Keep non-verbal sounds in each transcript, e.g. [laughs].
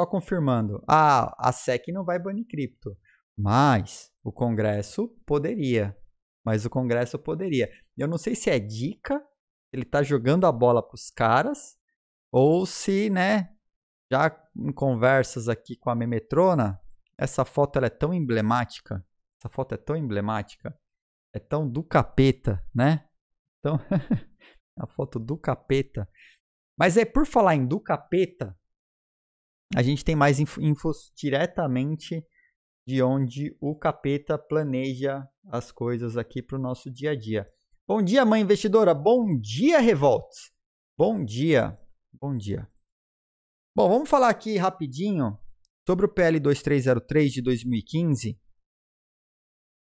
Só confirmando, ah, a SEC não vai banir cripto, mas o Congresso poderia. Mas o Congresso poderia. Eu não sei se é dica, ele tá jogando a bola pros caras, ou se, né, já em conversas aqui com a Memetrona, essa foto ela é tão emblemática, essa foto é tão emblemática, é tão do capeta, né? Então, [laughs] a foto do capeta. Mas é por falar em do capeta, a gente tem mais infos diretamente de onde o capeta planeja as coisas aqui para o nosso dia a dia. Bom dia, mãe investidora. Bom dia, Revolt. Bom dia. Bom dia. Bom, vamos falar aqui rapidinho sobre o PL 2303 de 2015,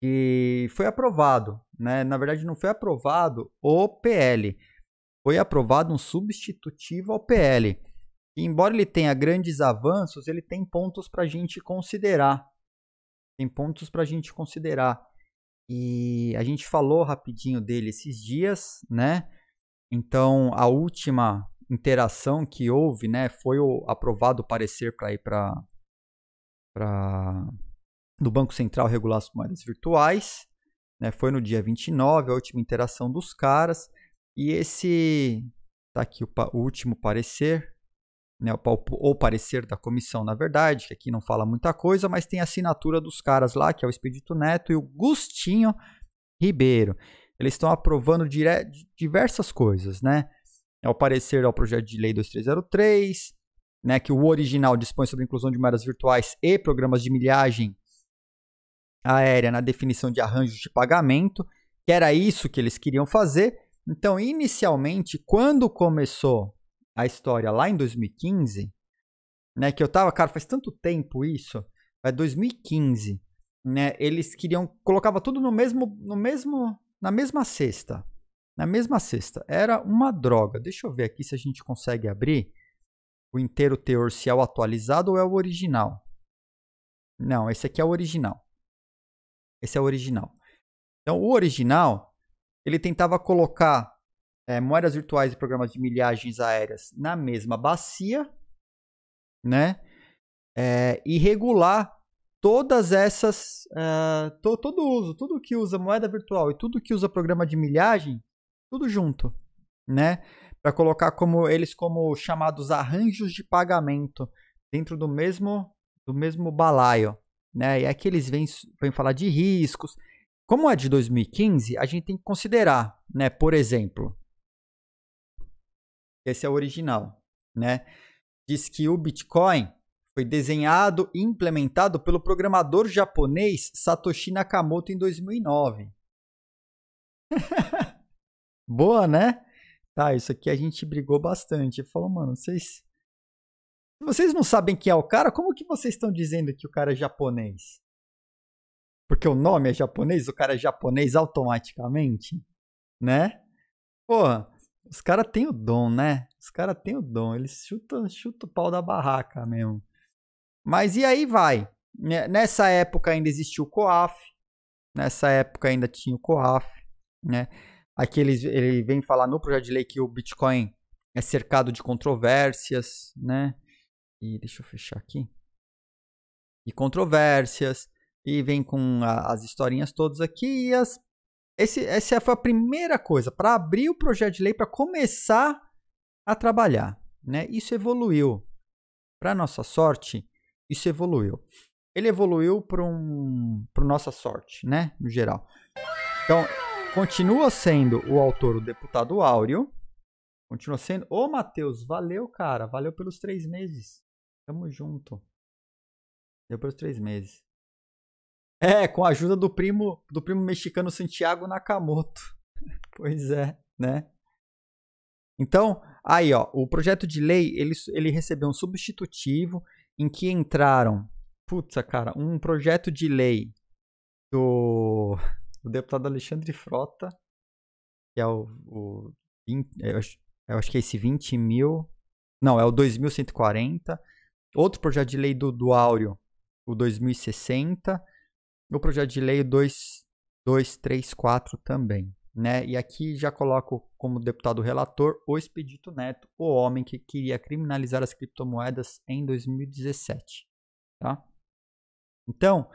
que foi aprovado, né? Na verdade, não foi aprovado o PL, foi aprovado um substitutivo ao PL. E embora ele tenha grandes avanços, ele tem pontos para a gente considerar. Tem pontos para a gente considerar. E a gente falou rapidinho dele esses dias, né? Então, a última interação que houve, né, foi o aprovado o parecer para ir para para do Banco Central regular as moedas virtuais, né? Foi no dia 29, a última interação dos caras, e esse tá aqui o, o último parecer né, ou parecer da comissão, na verdade, que aqui não fala muita coisa, mas tem a assinatura dos caras lá, que é o Expedito Neto e o Gustinho Ribeiro. Eles estão aprovando dire... diversas coisas, né? É o parecer ao projeto de lei 2303, né, que o original dispõe sobre a inclusão de moedas virtuais e programas de milhagem aérea na definição de arranjos de pagamento, que era isso que eles queriam fazer. Então, inicialmente, quando começou a história lá em 2015, né, que eu tava, cara, faz tanto tempo isso, é 2015, né, eles queriam, colocava tudo no mesmo, no mesmo, na mesma cesta, na mesma cesta, era uma droga, deixa eu ver aqui se a gente consegue abrir o inteiro teor, se é o atualizado ou é o original, não, esse aqui é o original, esse é o original, então o original, ele tentava colocar é, moedas virtuais e programas de milhagens aéreas na mesma bacia, né? É, e regular todas essas, uh, to, todo uso, tudo que usa moeda virtual e tudo que usa programa de milhagem, tudo junto, né? Para colocar como eles como chamados arranjos de pagamento dentro do mesmo do mesmo balaio, né? E é que eles vêm, vêm falar de riscos. Como é de 2015, a gente tem que considerar, né? Por exemplo, esse é o original, né? Diz que o Bitcoin foi desenhado e implementado pelo programador japonês Satoshi Nakamoto em 2009. [laughs] Boa, né? Tá, isso aqui a gente brigou bastante. Falou, mano, vocês vocês não sabem quem é o cara, como que vocês estão dizendo que o cara é japonês? Porque o nome é japonês, o cara é japonês automaticamente, né? Porra, os caras têm o dom, né? Os caras têm o dom. Eles chutam, chutam o pau da barraca mesmo. Mas e aí vai. Nessa época ainda existia o COAF. Nessa época ainda tinha o COAF, né? Aqui ele, ele vem falar no projeto de lei que o Bitcoin é cercado de controvérsias, né? E deixa eu fechar aqui. E controvérsias. E vem com a, as historinhas todas aqui e as esse, essa foi a primeira coisa, para abrir o projeto de lei, para começar a trabalhar. Né? Isso evoluiu. Para nossa sorte, isso evoluiu. Ele evoluiu para um, pra nossa sorte, né? No geral. Então, continua sendo o autor, o deputado Áureo. Continua sendo. Ô, Matheus, valeu, cara. Valeu pelos três meses. Tamo junto. Deu pelos três meses. É, com a ajuda do primo do primo mexicano Santiago Nakamoto. [laughs] pois é, né? Então, aí ó, o projeto de lei ele, ele recebeu um substitutivo em que entraram, putz, cara, um projeto de lei do, do deputado Alexandre Frota, que é o, o é, eu, acho, é, eu acho que é esse 20 mil, não, é o 2140, outro projeto de lei do, do Áureo, o 2060 no projeto de lei 2234 também. Né? E aqui já coloco como deputado relator o Expedito Neto, o homem que queria criminalizar as criptomoedas em 2017. Tá? Então,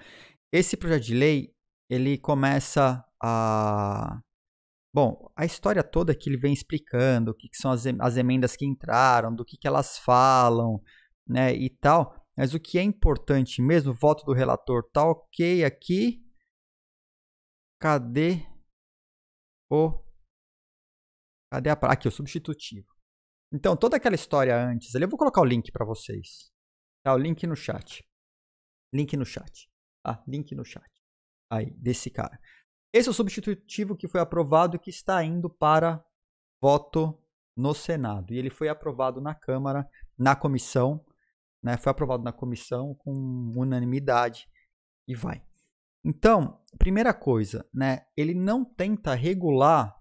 esse projeto de lei ele começa a. Bom, a história toda que ele vem explicando, o que, que são as, as emendas que entraram, do que, que elas falam, né, e tal. Mas o que é importante mesmo, voto do relator, tá ok aqui. Cadê o... Cadê a... Aqui, o substitutivo. Então, toda aquela história antes ali, eu vou colocar o link para vocês. Tá, o link no chat. Link no chat. ah Link no chat. Aí, desse cara. Esse é o substitutivo que foi aprovado e que está indo para voto no Senado. E ele foi aprovado na Câmara, na comissão, né? Foi aprovado na comissão com unanimidade e vai. Então, primeira coisa, né? Ele não tenta regular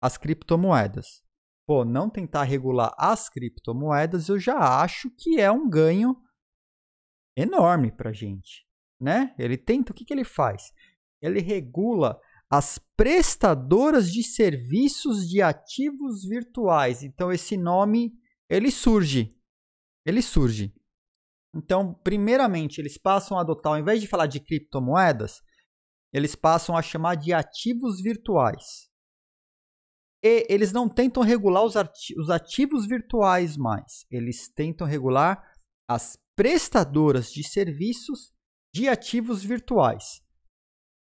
as criptomoedas. Pô, não tentar regular as criptomoedas, eu já acho que é um ganho enorme para gente, né? Ele tenta, o que, que ele faz? Ele regula as prestadoras de serviços de ativos virtuais. Então esse nome ele surge, ele surge. Então, primeiramente, eles passam a adotar, ao invés de falar de criptomoedas, eles passam a chamar de ativos virtuais. E eles não tentam regular os, os ativos virtuais mais, eles tentam regular as prestadoras de serviços de ativos virtuais.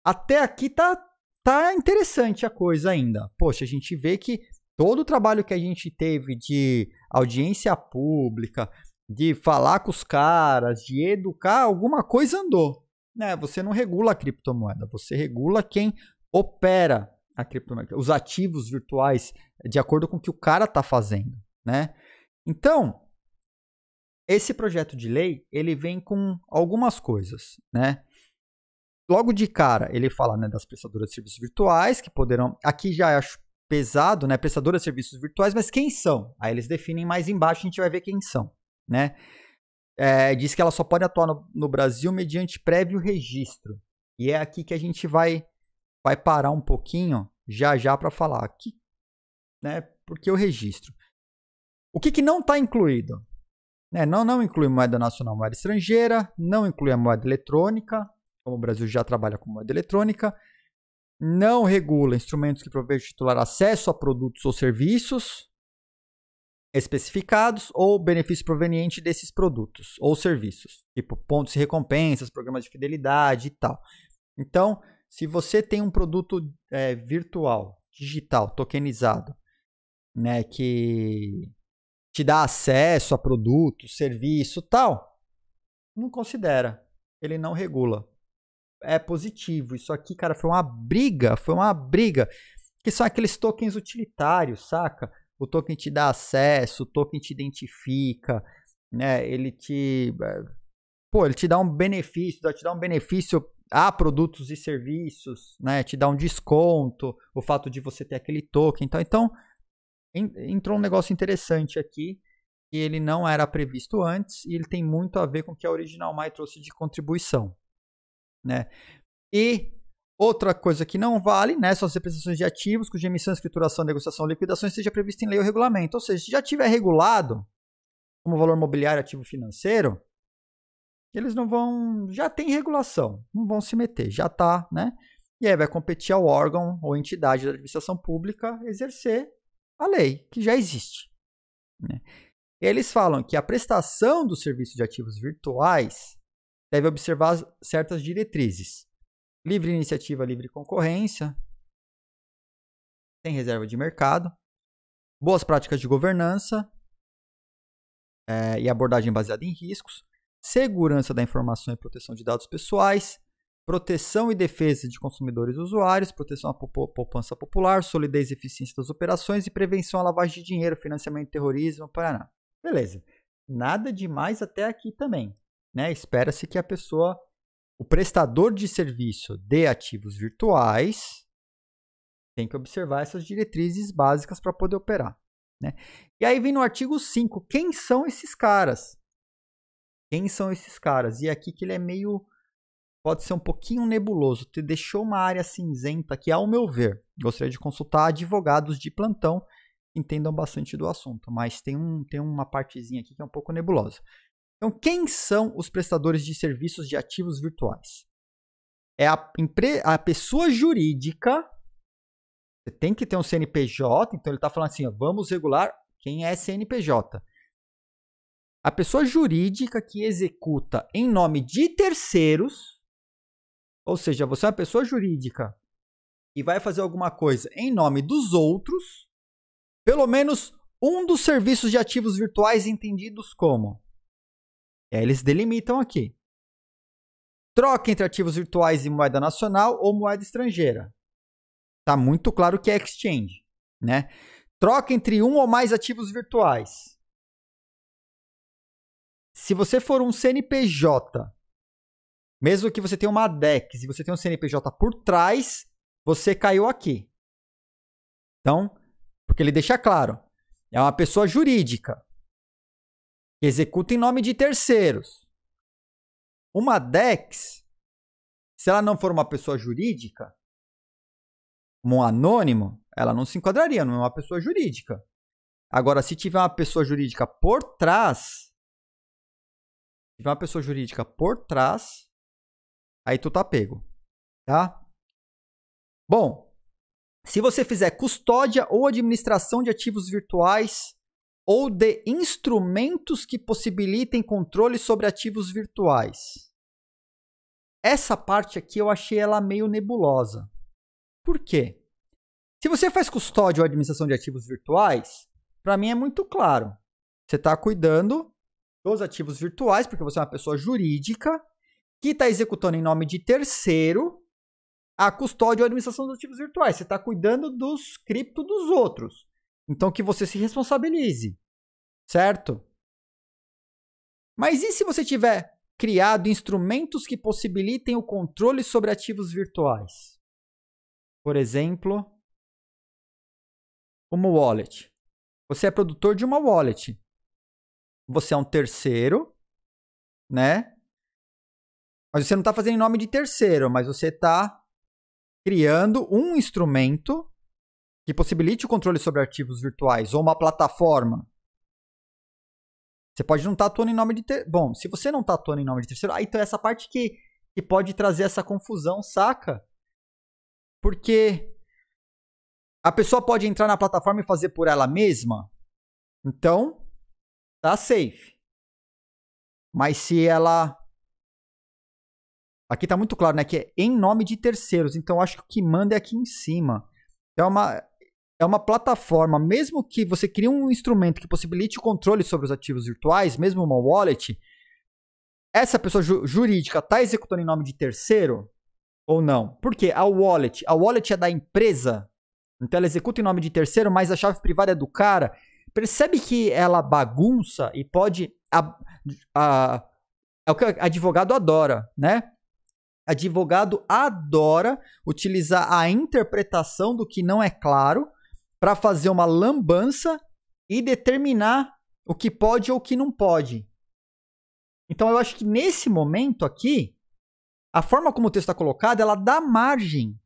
Até aqui tá, tá interessante a coisa ainda. Poxa, a gente vê que todo o trabalho que a gente teve de audiência pública, de falar com os caras, de educar, alguma coisa andou. Né? Você não regula a criptomoeda, você regula quem opera a criptomoeda, os ativos virtuais, de acordo com o que o cara está fazendo. Né? Então, esse projeto de lei ele vem com algumas coisas. Né? Logo de cara, ele fala né, das prestadoras de serviços virtuais, que poderão. Aqui já acho pesado, né? Prestadoras de serviços virtuais, mas quem são? Aí eles definem mais embaixo, a gente vai ver quem são né? É, diz que ela só pode atuar no, no, Brasil mediante prévio registro. E é aqui que a gente vai vai parar um pouquinho já já para falar que, né? Porque o registro. O que, que não está incluído? Né, não, não inclui moeda nacional, moeda estrangeira, não inclui a moeda eletrônica, como o Brasil já trabalha com moeda eletrônica, não regula instrumentos que provejam titular acesso a produtos ou serviços, especificados ou benefício proveniente desses produtos ou serviços, tipo pontos e recompensas, programas de fidelidade e tal. Então, se você tem um produto é, virtual, digital, tokenizado, né, que te dá acesso a produto, serviço, tal, não considera, ele não regula. É positivo. Isso aqui, cara, foi uma briga, foi uma briga, que são aqueles tokens utilitários, saca? o token te dá acesso, o token te identifica, né? Ele te. Eh, pô, ele te dá um benefício, te dá um benefício a produtos e serviços, né? Te dá um desconto, o fato de você ter aquele token. Então, então entrou um negócio interessante aqui que ele não era previsto antes e ele tem muito a ver com o que a Original Mai trouxe de contribuição, né? E Outra coisa que não vale, né, são as representações de ativos cuja emissão, escrituração, negociação liquidação esteja prevista em lei ou regulamento. Ou seja, se já tiver regulado como valor mobiliário ativo financeiro, eles não vão, já tem regulação, não vão se meter, já está, né? E aí vai competir ao órgão ou entidade da administração pública exercer a lei que já existe. Né? Eles falam que a prestação do serviço de ativos virtuais deve observar certas diretrizes. Livre iniciativa, livre concorrência. Tem reserva de mercado. Boas práticas de governança é, e abordagem baseada em riscos. Segurança da informação e proteção de dados pessoais. Proteção e defesa de consumidores e usuários. Proteção à poupança popular. Solidez e eficiência das operações. E prevenção à lavagem de dinheiro, financiamento do terrorismo, Paraná. Beleza. Nada demais até aqui também. Né? Espera-se que a pessoa o prestador de serviço de ativos virtuais tem que observar essas diretrizes básicas para poder operar. Né? E aí vem no artigo 5, quem são esses caras? Quem são esses caras? E é aqui que ele é meio. pode ser um pouquinho nebuloso, te deixou uma área cinzenta que, ao meu ver, gostaria de consultar advogados de plantão que entendam bastante do assunto, mas tem, um, tem uma partezinha aqui que é um pouco nebulosa. Então, quem são os prestadores de serviços de ativos virtuais? É a, a pessoa jurídica. Você tem que ter um CNPJ, então ele está falando assim: ó, vamos regular quem é CNPJ. A pessoa jurídica que executa em nome de terceiros, ou seja, você é uma pessoa jurídica e vai fazer alguma coisa em nome dos outros, pelo menos um dos serviços de ativos virtuais entendidos como e aí eles delimitam aqui. Troca entre ativos virtuais e moeda nacional ou moeda estrangeira. Tá muito claro que é exchange, né? Troca entre um ou mais ativos virtuais. Se você for um CNPJ, mesmo que você tenha uma DEX e você tenha um CNPJ por trás, você caiu aqui. Então, porque ele deixa claro, é uma pessoa jurídica que executa em nome de terceiros. Uma DEX, se ela não for uma pessoa jurídica, um anônimo, ela não se enquadraria, não é uma pessoa jurídica. Agora, se tiver uma pessoa jurídica por trás, se tiver uma pessoa jurídica por trás, aí tu tá pego, tá? Bom, se você fizer custódia ou administração de ativos virtuais ou de instrumentos que possibilitem controle sobre ativos virtuais. Essa parte aqui eu achei ela meio nebulosa. Por quê? Se você faz custódia ou administração de ativos virtuais, para mim é muito claro. Você está cuidando dos ativos virtuais, porque você é uma pessoa jurídica que está executando em nome de terceiro a custódia ou administração dos ativos virtuais. Você está cuidando dos criptos dos outros. Então que você se responsabilize, certo? Mas e se você tiver criado instrumentos que possibilitem o controle sobre ativos virtuais? Por exemplo, uma wallet. Você é produtor de uma wallet. Você é um terceiro, né? Mas você não está fazendo em nome de terceiro, mas você está criando um instrumento que possibilite o controle sobre arquivos virtuais ou uma plataforma. Você pode não estar atuando em nome de terceiro. Bom, se você não está atuando em nome de terceiro, aí ah, então é essa parte que, que pode trazer essa confusão, saca? Porque a pessoa pode entrar na plataforma e fazer por ela mesma. Então, tá safe. Mas se ela Aqui tá muito claro, né, que é em nome de terceiros. Então acho que o que manda é aqui em cima. Então é uma é uma plataforma, mesmo que você crie um instrumento que possibilite o controle sobre os ativos virtuais, mesmo uma wallet, essa pessoa ju jurídica está executando em nome de terceiro ou não? Porque a wallet, a wallet é da empresa, então ela executa em nome de terceiro, mas a chave privada é do cara. Percebe que ela bagunça e pode. A, a, é o que advogado adora, né? Advogado adora utilizar a interpretação do que não é claro para fazer uma lambança e determinar o que pode ou o que não pode. Então eu acho que nesse momento aqui, a forma como o texto está colocado, ela dá margem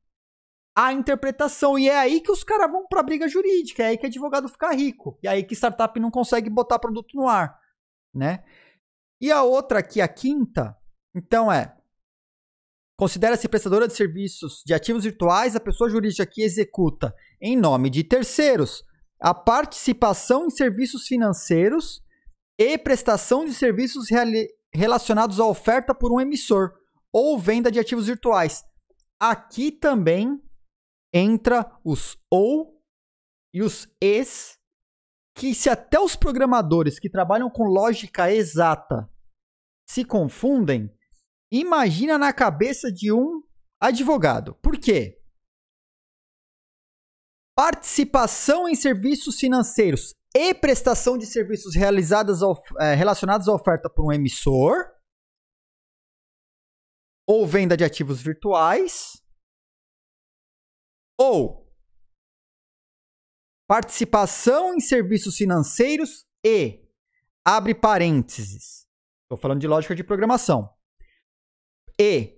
à interpretação. E é aí que os caras vão para a briga jurídica, é aí que advogado fica rico. E é aí que startup não consegue botar produto no ar, né? E a outra aqui, a quinta, então é Considera-se prestadora de serviços de ativos virtuais a pessoa jurídica que executa, em nome de terceiros, a participação em serviços financeiros e prestação de serviços relacionados à oferta por um emissor ou venda de ativos virtuais. Aqui também entra os ou e os es, que se até os programadores que trabalham com lógica exata se confundem, Imagina na cabeça de um advogado. Por quê? Participação em serviços financeiros e prestação de serviços realizadas ao, é, relacionados à oferta por um emissor ou venda de ativos virtuais ou participação em serviços financeiros e abre parênteses. Estou falando de lógica de programação e.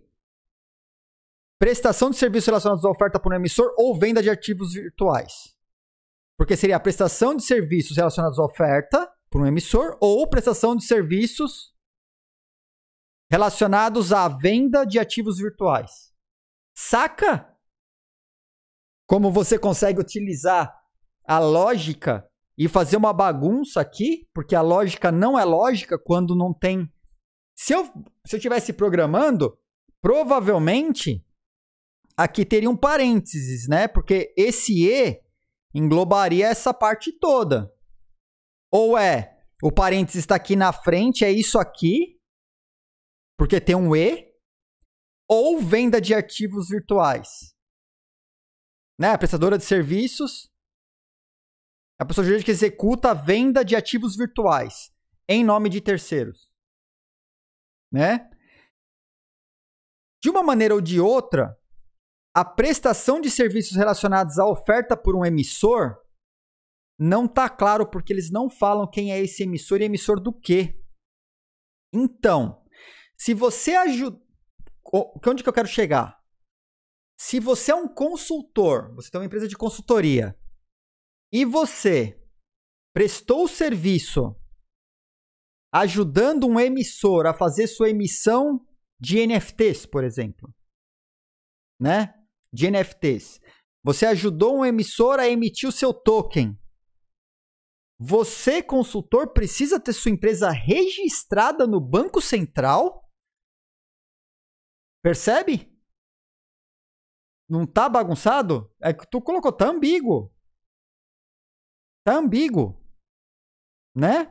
Prestação de serviços relacionados à oferta por um emissor ou venda de ativos virtuais. Porque seria a prestação de serviços relacionados à oferta por um emissor ou prestação de serviços relacionados à venda de ativos virtuais. Saca? Como você consegue utilizar a lógica e fazer uma bagunça aqui, porque a lógica não é lógica quando não tem se eu se eu estivesse programando, provavelmente aqui teria um parênteses, né? Porque esse E englobaria essa parte toda. Ou é o parênteses está aqui na frente, é isso aqui, porque tem um E, ou venda de ativos virtuais. Né? A prestadora de serviços, a pessoa jurídica executa a venda de ativos virtuais em nome de terceiros né? De uma maneira ou de outra, a prestação de serviços relacionados à oferta por um emissor não está claro porque eles não falam quem é esse emissor e emissor do quê. Então, se você ajuda, onde que eu quero chegar? Se você é um consultor, você tem uma empresa de consultoria e você prestou o serviço ajudando um emissor a fazer sua emissão de NFTs, por exemplo. Né? De NFTs. Você ajudou um emissor a emitir o seu token. Você, consultor, precisa ter sua empresa registrada no Banco Central? Percebe? Não tá bagunçado? É que tu colocou, tá ambíguo. Tá ambíguo. Né?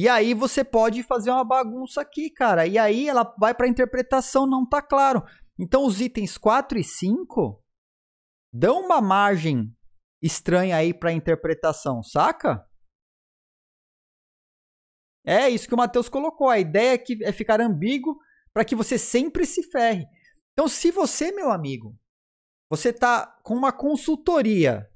E aí você pode fazer uma bagunça aqui, cara. E aí ela vai para a interpretação, não tá claro. Então os itens 4 e 5 dão uma margem estranha aí para interpretação, saca? É isso que o Matheus colocou. A ideia é, que é ficar ambíguo para que você sempre se ferre. Então, se você, meu amigo, você tá com uma consultoria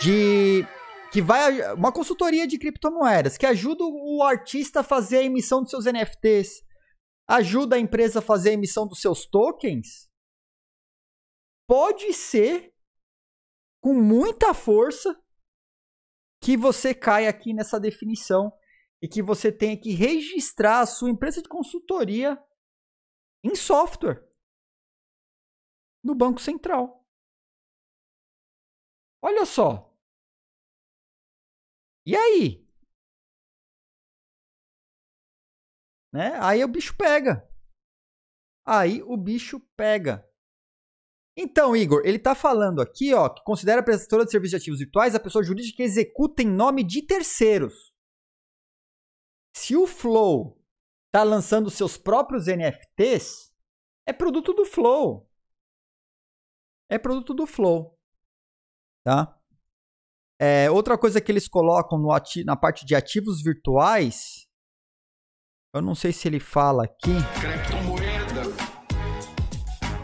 de que vai uma consultoria de criptomoedas que ajuda o artista a fazer a emissão dos seus NFTs, ajuda a empresa a fazer a emissão dos seus tokens, pode ser com muita força que você cai aqui nessa definição e que você tenha que registrar a sua empresa de consultoria em software no Banco Central. Olha só, e aí? Né? Aí o bicho pega. Aí o bicho pega. Então, Igor, ele está falando aqui, ó, que considera a prestadora de serviços de ativos virtuais a pessoa jurídica que executa em nome de terceiros. Se o Flow está lançando seus próprios NFTs, é produto do Flow. É produto do Flow. Tá? É, outra coisa que eles colocam no na parte de ativos virtuais, eu não sei se ele fala aqui. Criptomoeda,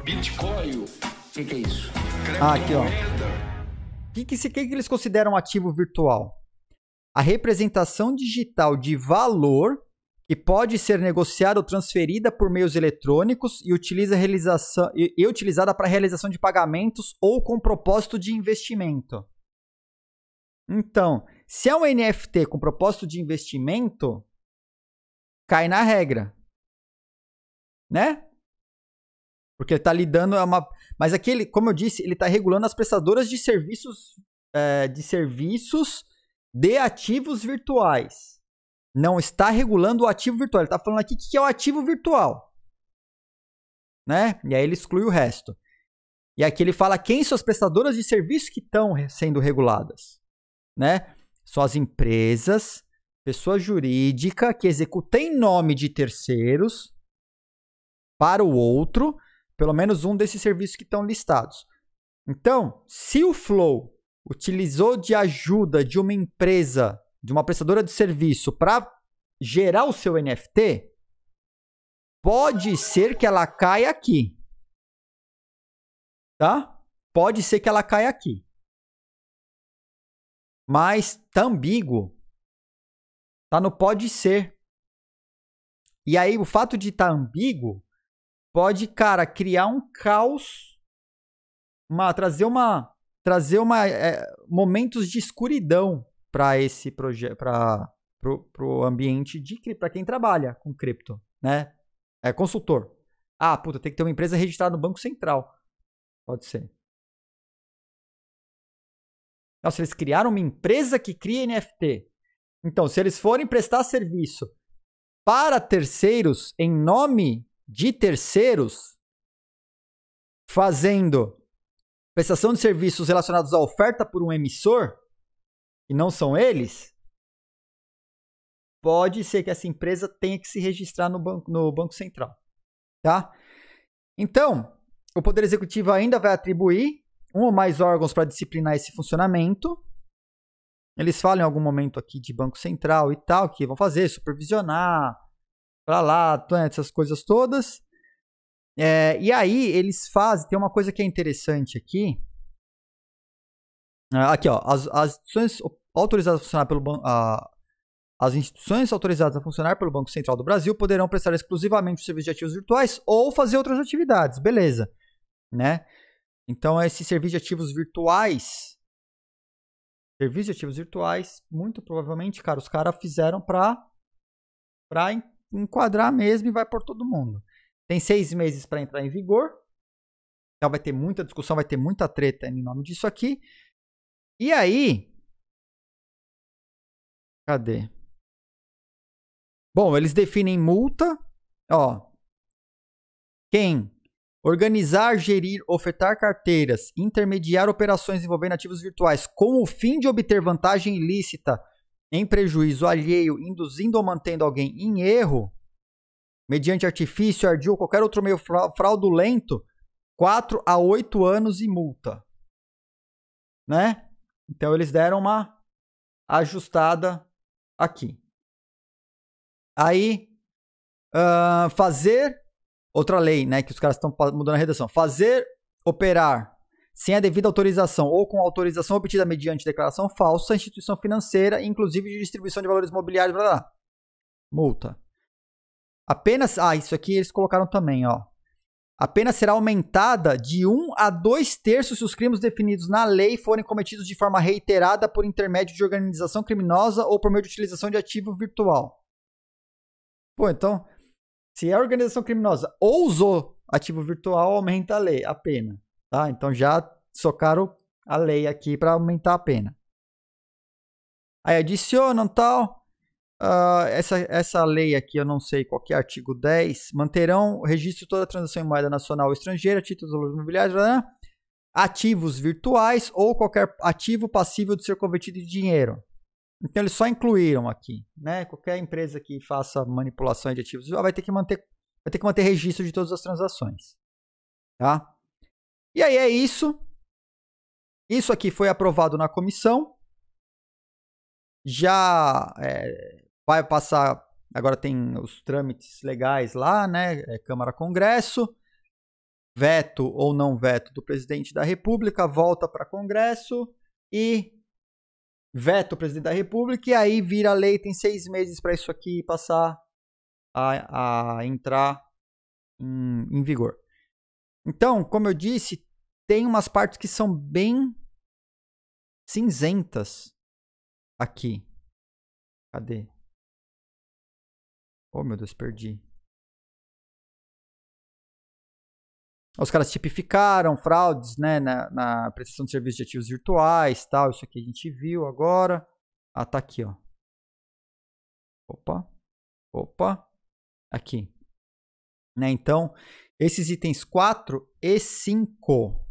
Bitcoin, o que, que, é isso? Ah, aqui ó. O que, que, que eles consideram ativo virtual? A representação digital de valor que pode ser negociada ou transferida por meios eletrônicos e, utiliza realização, e, e utilizada para realização de pagamentos ou com propósito de investimento. Então, se é um NFT com propósito de investimento, cai na regra. Né? Porque ele está lidando é uma. Mas aqui, como eu disse, ele está regulando as prestadoras de serviços é, de serviços de ativos virtuais. Não está regulando o ativo virtual. Ele está falando aqui que é o ativo virtual. Né? E aí ele exclui o resto. E aqui ele fala quem são as prestadoras de serviços que estão sendo reguladas né? São as empresas, pessoa jurídica que executa em nome de terceiros para o outro, pelo menos um desses serviços que estão listados. Então, se o Flow utilizou de ajuda de uma empresa, de uma prestadora de serviço para gerar o seu NFT, pode ser que ela caia aqui. Tá? Pode ser que ela caia aqui. Mas ambíguo, tá no pode ser. E aí o fato de estar tá ambíguo pode, cara, criar um caos, uma, trazer uma trazer uma é, momentos de escuridão para esse projeto, para pro, pro ambiente de para quem trabalha com cripto, né? É consultor. Ah, puta, tem que ter uma empresa registrada no Banco Central. Pode ser. Nossa, eles criaram uma empresa que cria NFT. Então, se eles forem prestar serviço para terceiros em nome de terceiros, fazendo prestação de serviços relacionados à oferta por um emissor, e não são eles, pode ser que essa empresa tenha que se registrar no banco, no banco Central. Tá? Então, o Poder Executivo ainda vai atribuir um ou mais órgãos para disciplinar esse funcionamento. Eles falam em algum momento aqui de Banco Central e tal, que vão fazer, supervisionar, para lá, né, essas coisas todas. É, e aí eles fazem, tem uma coisa que é interessante aqui. Ah, aqui, ó, as, as instituições autorizadas a funcionar pelo banco. As instituições autorizadas a funcionar pelo Banco Central do Brasil poderão prestar exclusivamente os serviços de ativos virtuais ou fazer outras atividades, beleza, né? Então, esse serviço de ativos virtuais, serviço de ativos virtuais, muito provavelmente, cara, os caras fizeram para para enquadrar mesmo e vai por todo mundo. Tem seis meses para entrar em vigor. Então vai ter muita discussão, vai ter muita treta em nome disso aqui. E aí, cadê? Bom, eles definem multa, ó. Quem Organizar, gerir, ofertar carteiras, intermediar operações envolvendo ativos virtuais com o fim de obter vantagem ilícita em prejuízo alheio, induzindo ou mantendo alguém em erro, mediante artifício, ardil ou qualquer outro meio fraudulento, 4 a 8 anos e multa. Né? Então eles deram uma ajustada aqui. Aí, uh, fazer Outra lei, né, que os caras estão mudando a redação. Fazer operar sem a devida autorização ou com autorização obtida mediante declaração falsa, instituição financeira, inclusive de distribuição de valores mobiliários, blá, blá. multa. Apenas, ah, isso aqui eles colocaram também, ó. Apenas será aumentada de 1 um a 2 terços se os crimes definidos na lei forem cometidos de forma reiterada por intermédio de organização criminosa ou por meio de utilização de ativo virtual. Pô, então, se é organização criminosa ou usou ativo virtual, aumenta a lei, a pena. Tá? Então já socaram a lei aqui para aumentar a pena. Aí adicionam tal. Uh, essa, essa lei aqui, eu não sei qual que é, artigo 10. Manterão registro de toda transação em moeda nacional ou estrangeira, títulos valores imobiliários, ativos virtuais ou qualquer ativo passível de ser convertido em dinheiro. Então eles só incluíram aqui, né? Qualquer empresa que faça manipulação de ativos vai ter que manter, vai ter que manter registro de todas as transações, tá? E aí é isso. Isso aqui foi aprovado na comissão. Já é, vai passar. Agora tem os trâmites legais lá, né? É Câmara, Congresso, veto ou não veto do presidente da República, volta para Congresso e veta o presidente da República e aí vira lei, tem seis meses para isso aqui passar a, a entrar em, em vigor. Então, como eu disse, tem umas partes que são bem cinzentas aqui. Cadê? Oh, meu Deus, perdi. Os caras tipificaram fraudes né, na, na prestação de serviços de ativos virtuais, tal. Isso aqui a gente viu agora. Ah, tá aqui, ó. Opa. Opa. Aqui. Né, então, esses itens 4 e 5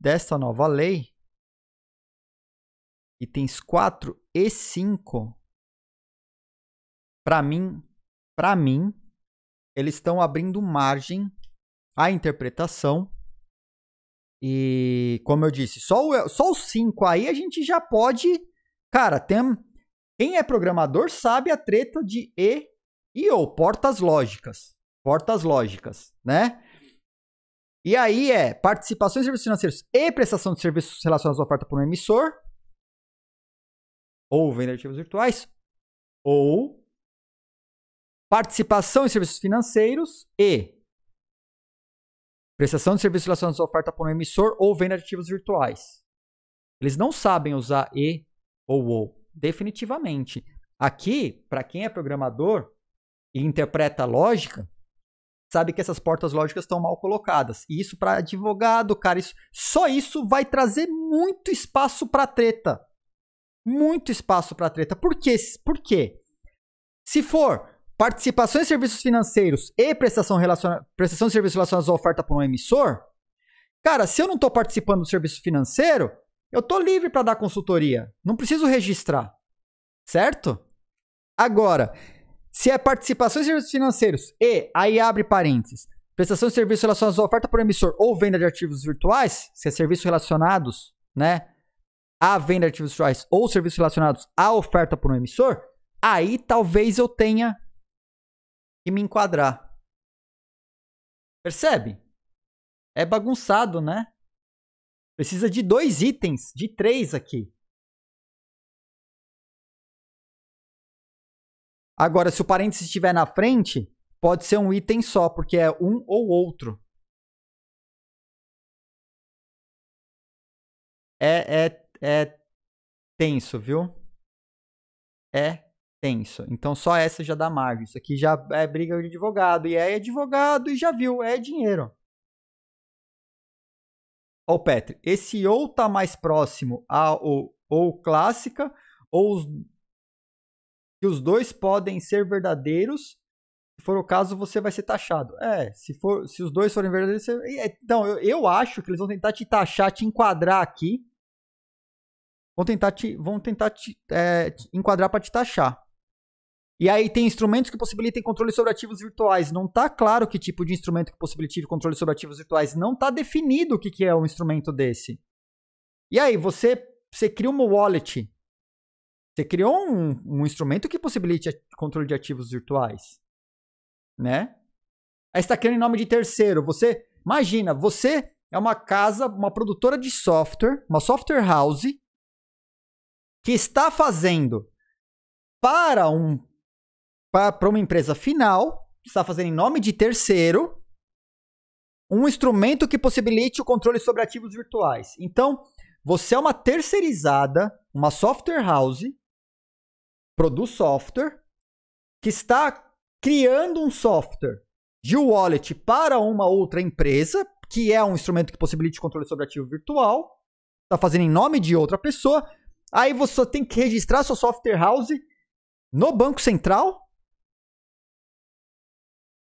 dessa nova lei, itens 4 e 5, para mim, para mim, eles estão abrindo margem à interpretação. E, como eu disse, só, o, só os cinco aí a gente já pode. Cara, tem, quem é programador sabe a treta de E e O, portas lógicas. Portas lógicas, né? E aí é participação em serviços financeiros e prestação de serviços relacionados à oferta por um emissor, ou vender ativos virtuais, ou participação em serviços financeiros e prestação de serviços relacionados à oferta por um emissor ou venda de ativos virtuais. Eles não sabem usar e ou ou, definitivamente. Aqui, para quem é programador e interpreta a lógica, sabe que essas portas lógicas estão mal colocadas. E isso para advogado, cara, isso, só isso vai trazer muito espaço para treta. Muito espaço para treta. Por quê? Por quê? Se for participações em serviços financeiros e prestação, relaciona... prestação de serviços relacionados à oferta por um emissor, cara, se eu não estou participando do serviço financeiro, eu estou livre para dar consultoria. Não preciso registrar. Certo? Agora, se é participação em serviços financeiros e, aí abre parênteses, prestação de serviços relacionados à oferta por emissor ou venda de ativos virtuais, se é serviços relacionados né, à venda de ativos virtuais ou serviços relacionados à oferta por um emissor, aí talvez eu tenha e me enquadrar. Percebe? É bagunçado, né? Precisa de dois itens, de três aqui. Agora, se o parênteses estiver na frente, pode ser um item só, porque é um ou outro. É, é, é tenso, viu? É tenso. Então só essa já dá margem. Isso aqui já é briga de advogado. E é advogado e já viu, é dinheiro. Ó, oh, Petri, esse ou tá mais próximo a ou, ou clássica, ou os, que os dois podem ser verdadeiros. Se for o caso, você vai ser taxado. É, se, for, se os dois forem verdadeiros. Você... É, então, eu, eu acho que eles vão tentar te taxar, te enquadrar aqui. Vão tentar te, vão tentar te, é, te enquadrar para te taxar. E aí tem instrumentos que possibilitem controle sobre ativos virtuais. Não está claro que tipo de instrumento que possibilite controle sobre ativos virtuais. Não está definido o que, que é um instrumento desse. E aí, você, você cria uma wallet. Você criou um, um instrumento que possibilite controle de ativos virtuais. Né? Aí está criando em nome de terceiro. Você. Imagina, você é uma casa, uma produtora de software, uma software house, que está fazendo para um para uma empresa final, está fazendo em nome de terceiro, um instrumento que possibilite o controle sobre ativos virtuais. Então, você é uma terceirizada, uma software house, produz software, que está criando um software de wallet para uma outra empresa, que é um instrumento que possibilite o controle sobre ativo virtual, está fazendo em nome de outra pessoa. Aí você tem que registrar sua software house no Banco Central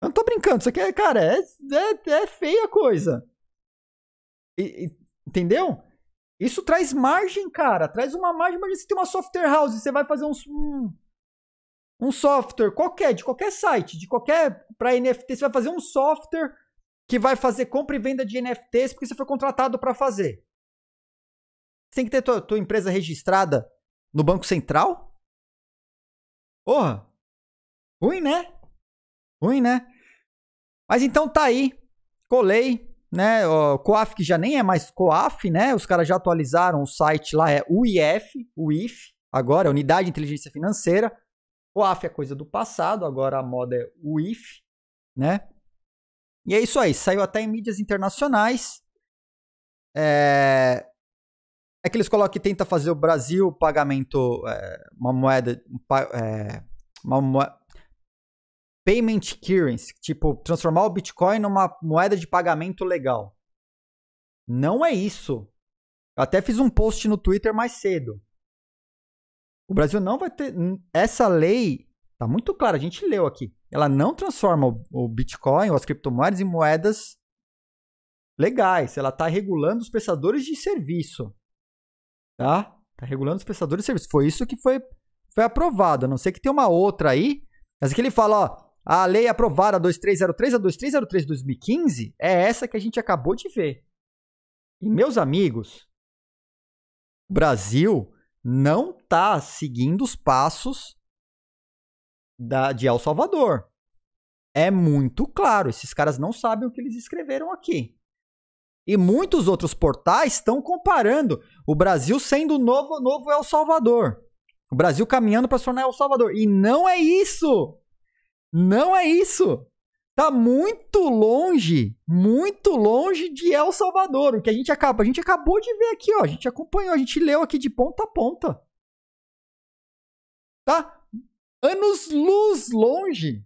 eu não tô brincando, isso aqui é, cara, é, é, é feia a coisa. E, e, entendeu? Isso traz margem, cara. Traz uma margem. mas se tem uma software house, você vai fazer uns, um, um software qualquer, de qualquer site, de qualquer. para NFT, você vai fazer um software que vai fazer compra e venda de NFTs porque você foi contratado para fazer. Você tem que ter tua, tua empresa registrada no Banco Central? Porra! Ruim, né? Ruim, né? Mas então tá aí. Colei, né? O COAF que já nem é mais COAF, né? Os caras já atualizaram o site lá, é UIF, UIF, agora é Unidade de Inteligência Financeira. COAF é coisa do passado, agora a moda é UIF, né? E é isso aí, saiu até em mídias internacionais. É, é que eles colocam que tenta fazer o Brasil pagamento, é, uma moeda, é, uma moeda payment currency, tipo transformar o Bitcoin numa moeda de pagamento legal. Não é isso. Eu até fiz um post no Twitter mais cedo. O Brasil não vai ter hum, essa lei, tá muito claro, a gente leu aqui. Ela não transforma o, Bitcoin ou as criptomoedas em moedas legais. Ela está regulando os prestadores de serviço. Tá? Está regulando os prestadores de serviço. Foi isso que foi, foi aprovado. A não ser que tenha uma outra aí. Mas que ele fala, ó, a lei aprovada 2303 a 2303 de 2015 é essa que a gente acabou de ver. E meus amigos, o Brasil não está seguindo os passos da, de El Salvador. É muito claro, esses caras não sabem o que eles escreveram aqui. E muitos outros portais estão comparando o Brasil sendo o novo, novo El Salvador. O Brasil caminhando para se tornar El Salvador. E não é isso! Não é isso. Tá muito longe, muito longe de El Salvador. O que a gente acaba, a gente acabou de ver aqui, ó. A gente acompanhou, a gente leu aqui de ponta a ponta. Tá? Anos luz longe,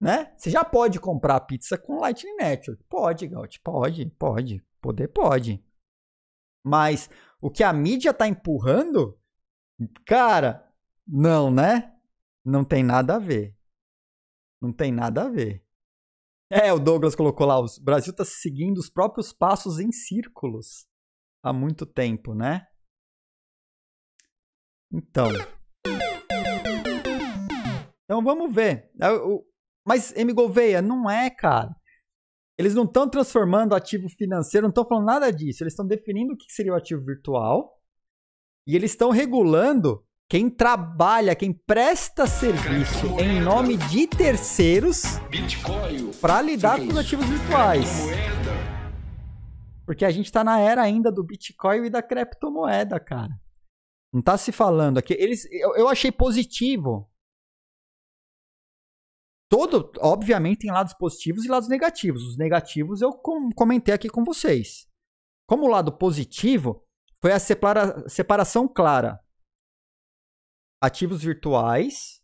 né? Você já pode comprar pizza com Lightning Network. Pode, Gaut, pode, pode. Poder pode. Mas o que a mídia tá empurrando, cara, não, né? Não tem nada a ver. Não tem nada a ver. É, o Douglas colocou lá, o Brasil está seguindo os próprios passos em círculos há muito tempo, né? Então. Então vamos ver. É, mas M Gouveia, não é, cara. Eles não estão transformando ativo financeiro, não estão falando nada disso. Eles estão definindo o que seria o ativo virtual e eles estão regulando quem trabalha, quem presta serviço em nome de terceiros para lidar com os ativos virtuais. Porque a gente está na era ainda do Bitcoin e da criptomoeda, cara. Não está se falando aqui. Eles, eu, eu achei positivo. Todo, obviamente, tem lados positivos e lados negativos. Os negativos eu comentei aqui com vocês. Como o lado positivo foi a separa, separação clara ativos virtuais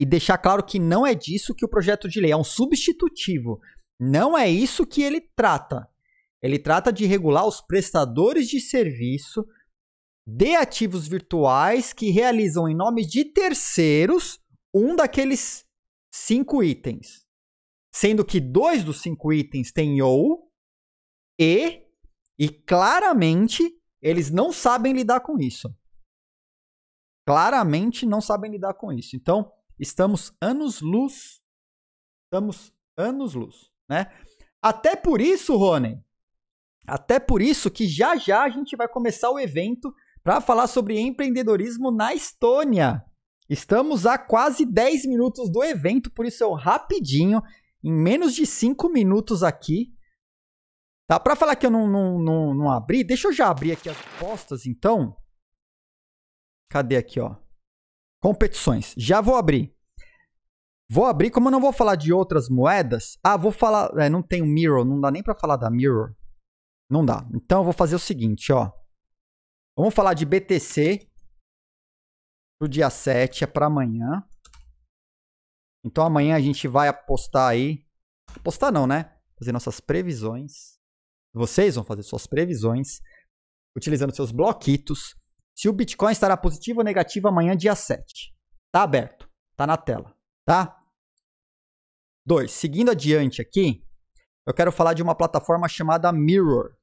e deixar claro que não é disso que o projeto de lei é um substitutivo. Não é isso que ele trata. Ele trata de regular os prestadores de serviço de ativos virtuais que realizam em nome de terceiros um daqueles cinco itens. Sendo que dois dos cinco itens têm ou e e claramente eles não sabem lidar com isso claramente não sabem lidar com isso. Então, estamos anos-luz, estamos anos-luz, né? Até por isso, Ronen, até por isso que já já a gente vai começar o evento para falar sobre empreendedorismo na Estônia. Estamos a quase 10 minutos do evento, por isso eu rapidinho, em menos de 5 minutos aqui. Tá? Para falar que eu não, não, não, não abri, deixa eu já abrir aqui as postas então. Cadê aqui, ó? Competições. Já vou abrir. Vou abrir, como eu não vou falar de outras moedas. Ah, vou falar. É, não tem o Mirror, não dá nem para falar da Mirror. Não dá. Então eu vou fazer o seguinte, ó. Vamos falar de BTC pro dia 7, é para amanhã. Então amanhã a gente vai apostar aí. Apostar não, né? Fazer nossas previsões. Vocês vão fazer suas previsões utilizando seus bloquitos se o Bitcoin estará positivo ou negativo amanhã, dia 7. Tá aberto, tá na tela, tá? 2. Seguindo adiante aqui, eu quero falar de uma plataforma chamada Mirror.